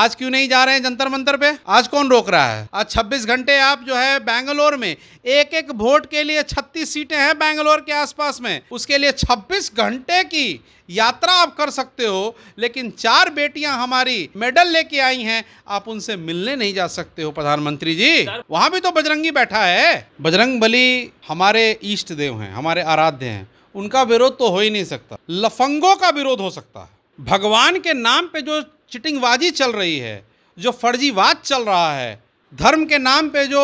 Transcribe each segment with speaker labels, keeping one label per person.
Speaker 1: आज क्यों नहीं जा रहे हैं जंतर मंतर पे आज कौन रोक रहा है आज 26 घंटे आप जो है बैंगलोर में एक एक वोट के लिए 36 सीटें हैं बैंगलोर के आसपास में उसके लिए 26 घंटे की यात्रा आप कर सकते हो लेकिन चार बेटियां हमारी मेडल लेके आई हैं आप उनसे मिलने नहीं जा सकते हो प्रधानमंत्री जी वहां भी तो बजरंगी बैठा है बजरंग हमारे ईष्ट देव हैं हमारे आराध्य हैं उनका विरोध तो हो ही नहीं सकता लफंगों का विरोध हो सकता है भगवान के नाम पे जो चिटिंगबाजी चल रही है जो फर्जीवाद चल रहा है धर्म के नाम पे जो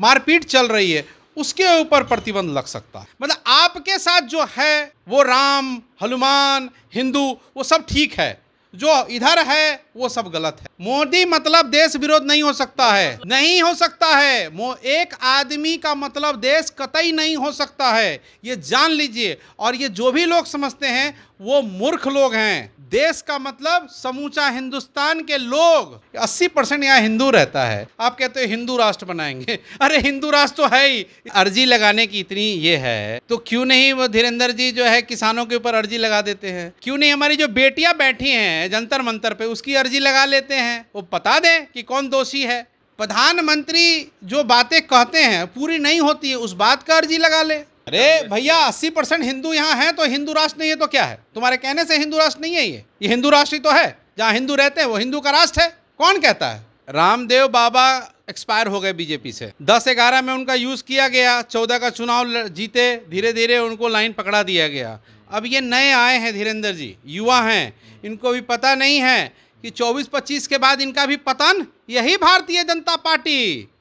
Speaker 1: मारपीट चल रही है उसके ऊपर प्रतिबंध लग सकता है मतलब आपके साथ जो है वो राम हनुमान हिंदू वो सब ठीक है जो इधर है वो सब गलत है मोदी मतलब देश विरोध नहीं हो सकता है नहीं हो सकता है मो एक आदमी का मतलब देश कतई नहीं हो सकता है ये जान लीजिए और ये जो भी लोग समझते हैं वो मूर्ख लोग हैं देश का मतलब समूचा हिंदुस्तान के लोग 80 परसेंट यहाँ हिंदू रहता है आप कहते हो हिंदू राष्ट्र बनाएंगे अरे हिंदू राष्ट्र तो है ही अर्जी लगाने की इतनी ये है तो क्यों नहीं वो धीरेन्द्र जी जो है किसानों के ऊपर अर्जी लगा देते हैं क्यों नहीं हमारी जो बेटियां बैठी हैं हैं जंतर मंतर पे उसकी अर्जी लगा लेते हैं वो बता दें कि कौन दोषी है प्रधानमंत्री जो बातें कहते हैं पूरी नहीं होती है उस बात का अर्जी लगा ले अरे भैया 80 परसेंट हिंदू यहाँ हैं तो हिंदू राष्ट्र नहीं है तो क्या है तुम्हारे कहने से हिंदू राष्ट्र नहीं है ये ये हिंदू राष्ट्र ही तो है जहाँ हिंदू रहते हैं वो हिंदू का राष्ट्र है कौन कहता है रामदेव बाबा एक्सपायर हो गए बीजेपी से दस ग्यारह में उनका यूज किया गया चौदह का चुनाव जीते धीरे धीरे उनको लाइन पकड़ा दिया गया अब ये नए आए हैं धीरेन्द्र जी युवा हैं इनको भी पता नहीं है कि 24-25 के बाद इनका भी पतन यही भारतीय जनता पार्टी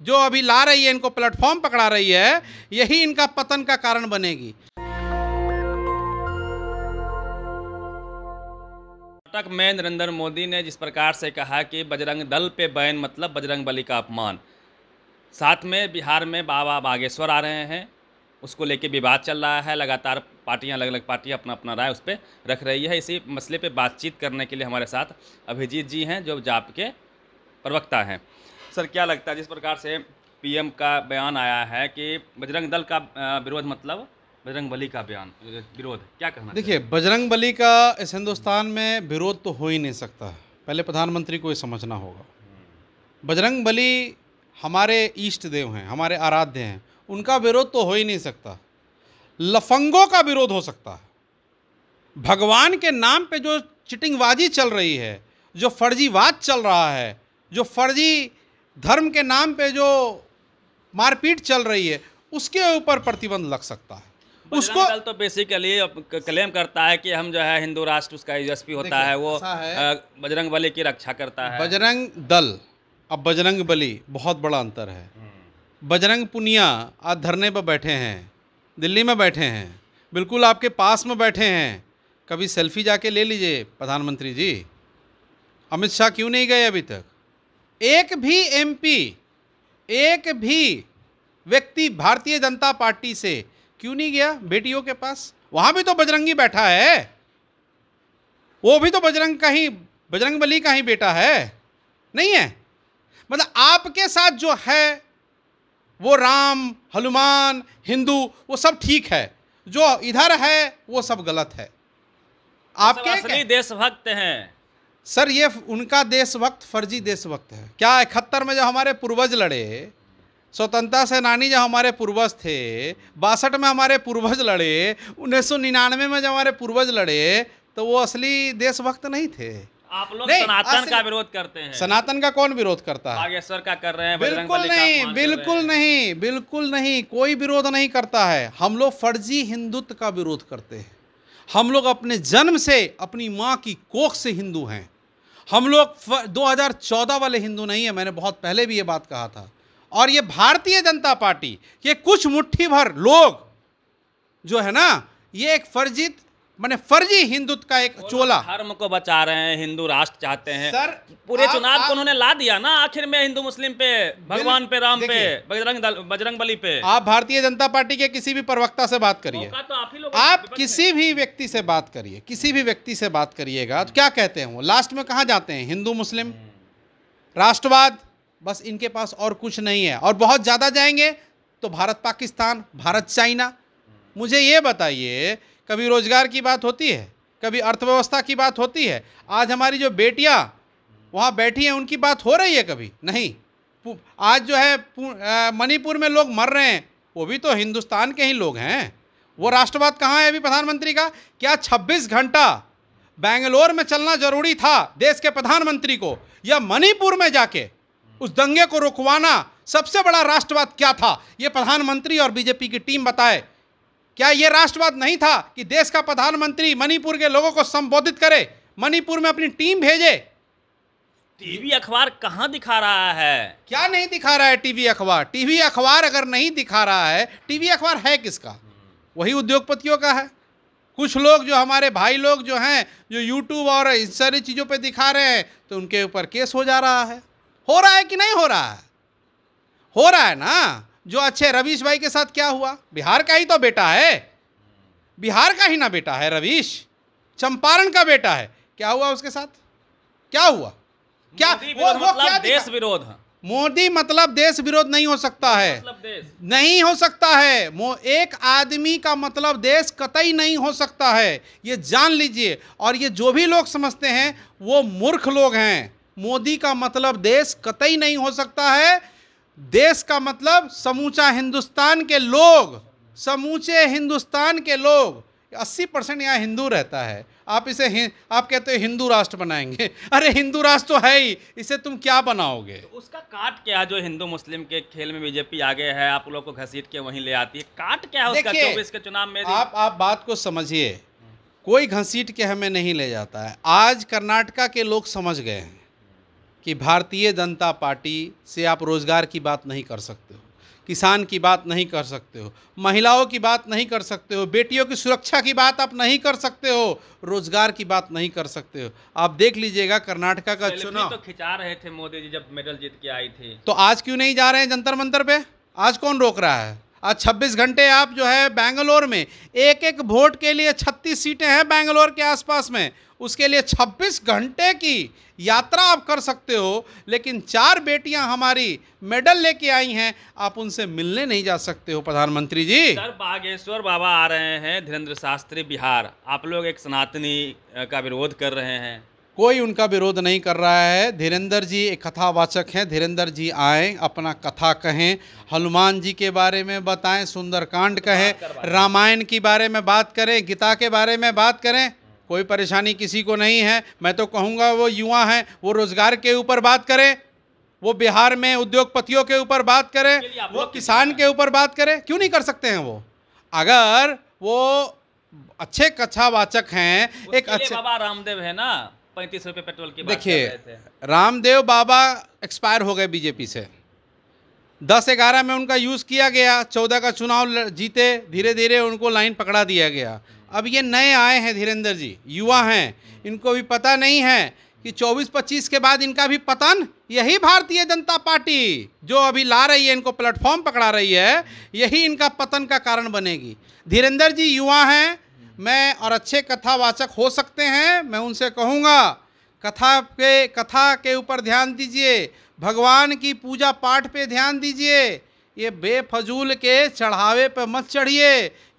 Speaker 1: जो अभी ला रही है इनको प्लेटफॉर्म पकड़ा रही है यही इनका पतन का कारण बनेगी
Speaker 2: कर्नाटक में नरेंद्र मोदी ने जिस प्रकार से कहा कि बजरंग दल पे बैन मतलब बजरंग बली का अपमान साथ में बिहार में बाबा बागेश्वर आ रहे हैं उसको लेके विवाद चल रहा है लगातार पार्टियां अलग अलग पार्टियां अपना अपना राय उस पर रख रही है इसी मसले पे बातचीत करने के लिए हमारे साथ अभिजीत जी हैं जो जाप के प्रवक्ता हैं सर क्या लगता है जिस प्रकार से पीएम का बयान आया है कि बजरंग दल का विरोध मतलब बजरंग बली का बयान विरोध क्या कहना देखिए
Speaker 1: बजरंग बली का इस हिंदुस्तान में विरोध तो हो ही नहीं सकता पहले प्रधानमंत्री को ये समझना होगा हम्म। बजरंग बली हमारे ईष्ट देव हैं हमारे आराध्य हैं उनका विरोध तो हो ही नहीं सकता लफंगों का विरोध हो सकता है भगवान के नाम पे जो चिटिंगबाजी चल रही है जो फर्जीवाद चल रहा है जो फर्जी धर्म के नाम पे जो मारपीट चल रही है उसके ऊपर प्रतिबंध लग सकता है
Speaker 2: उसको दल तो बेसिकली क्लेम करता है कि हम जो है हिंदू राष्ट्र उसका यशस्वी होता है वो है, बजरंग बली की रक्षा करता है
Speaker 1: बजरंग दल अब बजरंग बली बहुत बड़ा अंतर है हम्म। बजरंग पुनिया आज धरने पर बैठे हैं दिल्ली में बैठे हैं बिल्कुल आपके पास में बैठे हैं कभी सेल्फी जाके ले लीजिए प्रधानमंत्री जी अमित शाह क्यों नहीं गए अभी तक एक भी एमपी एक भी व्यक्ति भारतीय जनता पार्टी से क्यों नहीं गया बेटियों के पास वहां भी तो बजरंगी बैठा है वो भी तो बजरंग का ही बजरंग बली का ही बेटा है नहीं है मतलब आपके साथ जो है वो राम हनुमान हिंदू वो सब ठीक है जो इधर है वो सब गलत है आपके
Speaker 2: देशभक्त हैं
Speaker 1: सर ये उनका देशभक्त फर्जी देशभक्त है क्या इकहत्तर में जो हमारे पूर्वज लड़े स्वतंत्रता सेनानी जब हमारे पूर्वज थे बासठ में हमारे पूर्वज लड़े उन्नीस सौ निन्यानवे में जब हमारे पूर्वज लड़े तो वो असली देशभक्त नहीं थे
Speaker 2: आप लोग सनातन का विरोध करते हैं सनातन
Speaker 1: का कौन विरोध करता है
Speaker 2: बागेश्वर का कर रहे हैं बिल्कुल नहीं बिल्कुल
Speaker 1: नहीं बिल्कुल नहीं कोई विरोध नहीं करता है हम लोग फर्जी हिंदुत्व का विरोध करते हैं हम लोग अपने जन्म से अपनी माँ की कोख से हिंदू हैं हम लोग 2014 वाले हिंदू नहीं है मैंने बहुत पहले भी ये बात कहा था और ये भारतीय जनता पार्टी ये कुछ मुट्ठी भर लोग जो है ना ये एक फर्जी मैंने फर्जी हिंदुत्व का एक चोला
Speaker 2: धर्म को बचा रहे हैं हिंदू राष्ट्र चाहते हैं सर पूरे चुनाव को उन्होंने ला दिया ना आखिर में हिंदू मुस्लिम पे भगवान पे राम पे बजरंग बजरंग बली पे
Speaker 1: आप भारतीय जनता पार्टी के किसी भी प्रवक्ता से बात करिए तो आप, ही आप किसी भी व्यक्ति से बात करिए किसी भी व्यक्ति से बात करिएगा तो क्या कहते हैं वो लास्ट में कहा जाते हैं हिंदू मुस्लिम हम्म। राष्ट्रवाद बस इनके पास और कुछ नहीं है और बहुत ज़्यादा जाएंगे तो भारत पाकिस्तान भारत चाइना हम्म। मुझे ये बताइए कभी रोज़गार की बात होती है कभी अर्थव्यवस्था की बात होती है आज हमारी जो बेटियाँ वहाँ बैठी हैं उनकी बात हो रही है कभी नहीं आज जो है मणिपुर में लोग मर रहे हैं वो भी तो हिंदुस्तान के ही लोग हैं वो राष्ट्रवाद कहाँ है अभी प्रधानमंत्री का क्या 26 घंटा बेंगलोर में चलना जरूरी था देश के प्रधानमंत्री को या मणिपुर में जाके उस दंगे को रुकवाना सबसे बड़ा राष्ट्रवाद क्या था ये प्रधानमंत्री और बीजेपी की टीम बताए क्या यह राष्ट्रवाद नहीं था कि देश का प्रधानमंत्री मणिपुर के लोगों को संबोधित करे मणिपुर में अपनी टीम भेजे
Speaker 2: टीवी अखबार कहाँ दिखा रहा है
Speaker 1: क्या नहीं दिखा रहा है टीवी अखबार टीवी अखबार अगर नहीं दिखा रहा है टीवी अखबार है किसका वही उद्योगपतियों का है कुछ लोग जो हमारे भाई लोग जो हैं जो यूट्यूब और इन सारी चीज़ों पे दिखा रहे हैं तो उनके ऊपर केस हो जा रहा है हो रहा है कि नहीं हो रहा है हो रहा है ना जो अच्छे रवीश भाई के साथ क्या हुआ बिहार का ही तो बेटा है बिहार का ही ना बेटा है रवीश चंपारण का बेटा है क्या हुआ उसके साथ क्या हुआ क्या वो, वो मतलब क्या देश विरोध मोदी मतलब देश विरोध नहीं हो सकता है मतलब नहीं हो सकता है मो एक आदमी का मतलब देश कतई नहीं हो सकता है ये जान लीजिए और ये जो भी लोग समझते हैं वो मूर्ख लोग हैं मोदी का मतलब देश कतई नहीं हो सकता है देश का मतलब समूचा हिंदुस्तान के लोग समूचे हिंदुस्तान के लोग 80 परसेंट यहाँ हिंदू रहता है आप इसे आप कहते हो हिंदू राष्ट्र बनाएंगे अरे हिंदू राष्ट्र तो है ही इसे तुम क्या बनाओगे तो उसका
Speaker 2: काट क्या जो हिंदू मुस्लिम के खेल में बीजेपी आगे है आप लोग को घसीट के वहीं ले आती है काट क्या है उसका चुनाव में आप
Speaker 1: आप बात को समझिए कोई घसीट के हमें नहीं ले जाता है आज कर्नाटका के लोग समझ गए हैं कि भारतीय जनता पार्टी से आप रोज़गार की बात नहीं कर सकते हो किसान की बात नहीं कर सकते हो महिलाओं की बात नहीं कर सकते हो बेटियों की सुरक्षा की बात आप नहीं कर सकते हो रोजगार की बात नहीं कर सकते हो आप देख लीजिएगा कर्नाटका का चुनाव तो
Speaker 2: खिंचा रहे थे मोदी जी जब मेडल जीत के आई थी
Speaker 1: तो आज क्यों नहीं जा रहे हैं जंतर मंतर पे आज कौन रोक रहा है आज 26 घंटे आप जो है बेंगलोर में एक एक वोट के लिए 36 सीटें हैं बेंगलोर के आसपास में उसके लिए 26 घंटे की यात्रा आप कर सकते हो लेकिन चार बेटियां हमारी मेडल लेके आई हैं आप उनसे मिलने नहीं जा सकते हो प्रधानमंत्री जी सर
Speaker 2: बागेश्वर बाबा आ रहे हैं धीरेन्द्र शास्त्री बिहार आप लोग एक सनातनी का विरोध कर रहे हैं
Speaker 1: कोई उनका विरोध नहीं कर रहा है धीरेन्द्र जी एक कथावाचक हैं धीरेन्द्र जी आए अपना कथा कहें हनुमान जी के बारे में बताएं सुंदरकांड कहें रामायण के बारे में बात करें गीता के बारे में बात करें कोई परेशानी किसी को नहीं है मैं तो कहूँगा वो युवा हैं वो रोज़गार के ऊपर बात करें वो बिहार में उद्योगपतियों के ऊपर बात करें वो किसान के ऊपर बात करें क्यों नहीं कर सकते हैं वो अगर वो अच्छे कच्छावाचक हैं एक अच्छे बाबा
Speaker 2: रामदेव है ना पैंतीस रुपये पेट्रोल की देखिए
Speaker 1: रामदेव बाबा एक्सपायर हो गए बीजेपी से दस ग्यारह में उनका यूज़ किया गया चौदह का चुनाव जीते धीरे धीरे उनको लाइन पकड़ा दिया गया अब ये नए आए हैं धीरेन्द्र जी युवा हैं इनको भी पता नहीं है कि 24-25 के बाद इनका भी पतन यही भारतीय जनता पार्टी जो अभी ला रही है इनको प्लेटफॉर्म पकड़ा रही है यही इनका पतन का कारण बनेगी धीरेन्द्र जी युवा हैं मैं और अच्छे कथावाचक हो सकते हैं मैं उनसे कहूँगा कथा के कथा के ऊपर ध्यान दीजिए भगवान की पूजा पाठ पे ध्यान दीजिए ये बेफजूल के चढ़ावे पे मत चढ़िए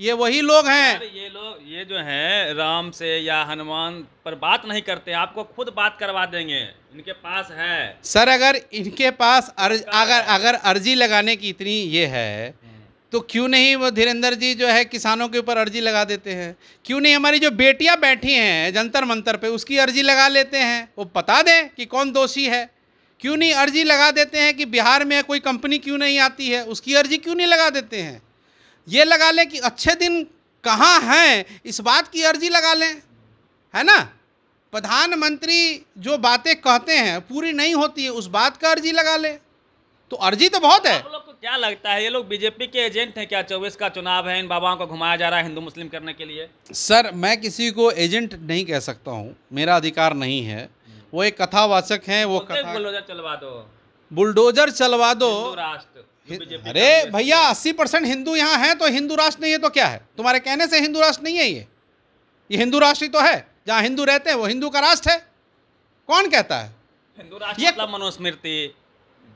Speaker 1: ये वही लोग हैं
Speaker 2: ये लोग ये जो हैं राम से या हनुमान पर बात नहीं करते आपको खुद बात करवा देंगे इनके पास है
Speaker 1: सर अगर इनके पास अर्ज अगर अगर अर्जी लगाने की इतनी ये है तो क्यों नहीं वो धीरेन्द्र जी जो है किसानों के ऊपर अर्जी लगा देते हैं क्यों नहीं हमारी जो बेटियां बैठी हैं जंतर मंतर पे उसकी अर्जी लगा लेते हैं वो बता दें कि कौन दोषी है क्यों नहीं अर्जी लगा देते हैं कि बिहार में कोई कंपनी क्यों नहीं आती है उसकी अर्जी क्यों नहीं लगा देते हैं ये लगा लें कि अच्छे दिन कहाँ हैं इस बात की अर्जी लगा लें है ना प्रधानमंत्री जो बातें कहते हैं पूरी नहीं होती है उस बात का अर्जी लगा लें तो अर्जी तो बहुत है
Speaker 2: क्या लगता है ये लोग बीजेपी के एजेंट हैं क्या चौबीस का चुनाव है इन बाबाओं को घुमाया जा रहा है हिंदू मुस्लिम करने के लिए
Speaker 1: सर मैं किसी को एजेंट नहीं कह सकता हूँ मेरा अधिकार नहीं है वो एक कथावाचक हैं वो कथा
Speaker 2: बुलडोजर चलवा दो
Speaker 1: बुलडोजर चलवा दो
Speaker 2: राष्ट्र अरे
Speaker 1: भैया अस्सी परसेंट हिंदू यहाँ है तो हिंदू राष्ट्र नहीं है तो क्या है तुम्हारे कहने से हिंदू राष्ट्र नहीं है ये ये हिंदू राष्ट्र ही तो है जहाँ हिंदू रहते हैं वो हिंदू का राष्ट्र है कौन कहता है
Speaker 2: हिंदू राष्ट्र मतलब मनुस्मृति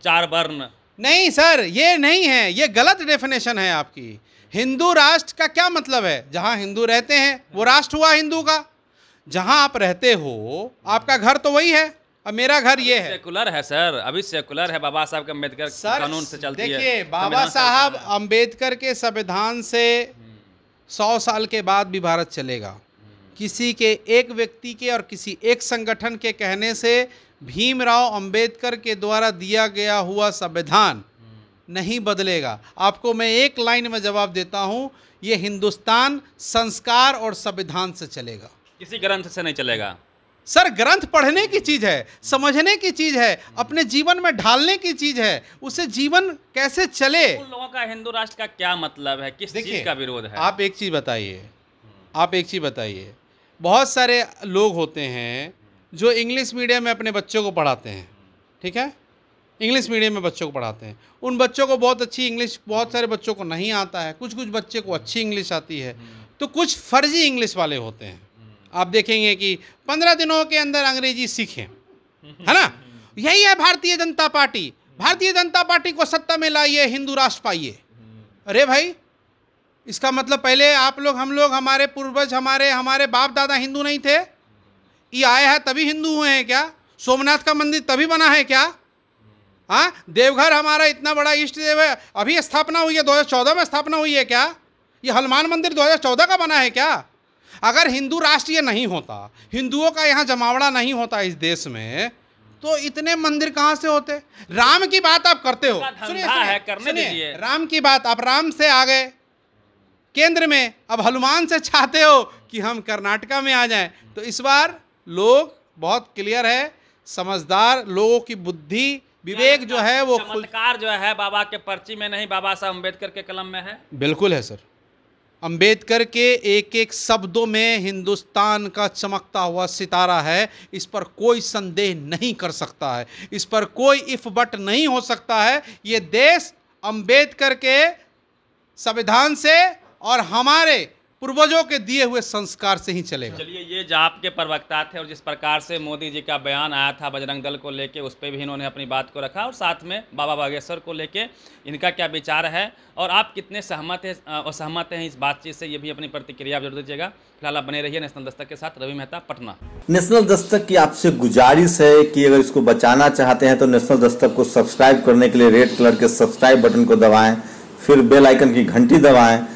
Speaker 2: चार वर्ण
Speaker 1: नहीं सर ये नहीं है ये गलत डेफिनेशन है आपकी हिंदू राष्ट्र का क्या मतलब है जहाँ हिंदू रहते हैं वो राष्ट्र हुआ हिंदू का जहाँ आप रहते हो आपका घर तो वही है अब मेरा घर ये है
Speaker 2: सेकुलर है सर अभी सेकुलर है बाबा साहब अम्बेडकर कानून से चलती देखिए बाबा साहब
Speaker 1: अम्बेडकर के संविधान से हम्म। सौ साल के बाद भी भारत चलेगा हम्म। किसी के एक व्यक्ति के और किसी एक संगठन के कहने से भीमराव अंबेडकर के द्वारा दिया गया हुआ संविधान नहीं बदलेगा आपको मैं एक लाइन में जवाब देता हूं ये हिंदुस्तान संस्कार और संविधान से चलेगा
Speaker 2: किसी ग्रंथ से नहीं चलेगा
Speaker 1: सर ग्रंथ पढ़ने की चीज़ है समझने की चीज़ है अपने जीवन में ढालने की चीज़ है उसे जीवन कैसे चले उन
Speaker 2: लोगों का हिंदू राष्ट्र का क्या मतलब है किस चीज़ का
Speaker 1: विरोध है आप एक चीज़ बताइए आप एक चीज़ बताइए बहुत सारे लोग होते हैं जो इंग्लिश मीडियम में अपने बच्चों को पढ़ाते हैं ठीक है इंग्लिश मीडियम में बच्चों को पढ़ाते हैं उन बच्चों को बहुत अच्छी इंग्लिश बहुत सारे बच्चों को नहीं आता है कुछ कुछ बच्चे को अच्छी इंग्लिश आती है तो कुछ फर्जी इंग्लिश वाले होते हैं आप देखेंगे कि पंद्रह दिनों के अंदर अंग्रेजी सीखें है ना यही है भारतीय जनता पार्टी भारतीय जनता पार्टी को सत्ता में लाइए हिंदू राष्ट्र पाइए अरे भाई इसका मतलब पहले आप लोग हम लोग हमारे पूर्वज हमारे हमारे बाप दादा हिंदू नहीं थे ये आया है तभी हिंदू हुए हैं क्या सोमनाथ का मंदिर तभी बना है क्या हाँ देवघर हमारा इतना बड़ा इष्ट देव है अभी स्थापना हुई है 2014 में स्थापना हुई है क्या ये हनुमान मंदिर 2014 का बना है क्या अगर हिंदू राष्ट्रीय नहीं होता हिंदुओं का यहाँ जमावड़ा नहीं होता इस देश में तो इतने मंदिर कहाँ से होते राम की बात आप करते हो सुनिए सुनिए राम की बात आप राम से आ गए केंद्र में अब हनुमान से चाहते हो कि हम कर्नाटका में आ जाएं तो इस बार लोग बहुत क्लियर है समझदार लोगों की बुद्धि विवेक जो है वो चमत्कार
Speaker 2: जो है बाबा के पर्ची में नहीं बाबा साहब अम्बेडकर के कलम में है
Speaker 1: बिल्कुल है सर अंबेडकर के एक एक शब्दों में हिंदुस्तान का चमकता हुआ सितारा है इस पर कोई संदेह नहीं कर सकता है इस पर कोई इफ बट नहीं हो सकता है ये देश अंबेडकर के संविधान से और हमारे पूर्वजों के दिए हुए संस्कार से ही चलेगा चलिए
Speaker 2: ये जो आपके प्रवक्ता थे और जिस प्रकार से मोदी जी का बयान आया था बजरंग दल को लेके उस पर भी इन्होंने अपनी बात को रखा और साथ में बाबा बागेश्वर को लेके इनका क्या विचार है और आप कितने सहमत हैं असहमत हैं इस बातचीत से ये भी अपनी प्रतिक्रिया आप जरूर दीजिएगा फिलहाल आप बने रहिए नेशनल दस्तक के साथ रवि मेहता पटना
Speaker 1: नेशनल दस्तक की आपसे गुजारिश है कि अगर इसको बचाना चाहते हैं तो नेशनल दस्तक को सब्सक्राइब करने के लिए रेड कलर के सब्सक्राइब बटन को दबाएं फिर बेल आइकन की घंटी दबाएं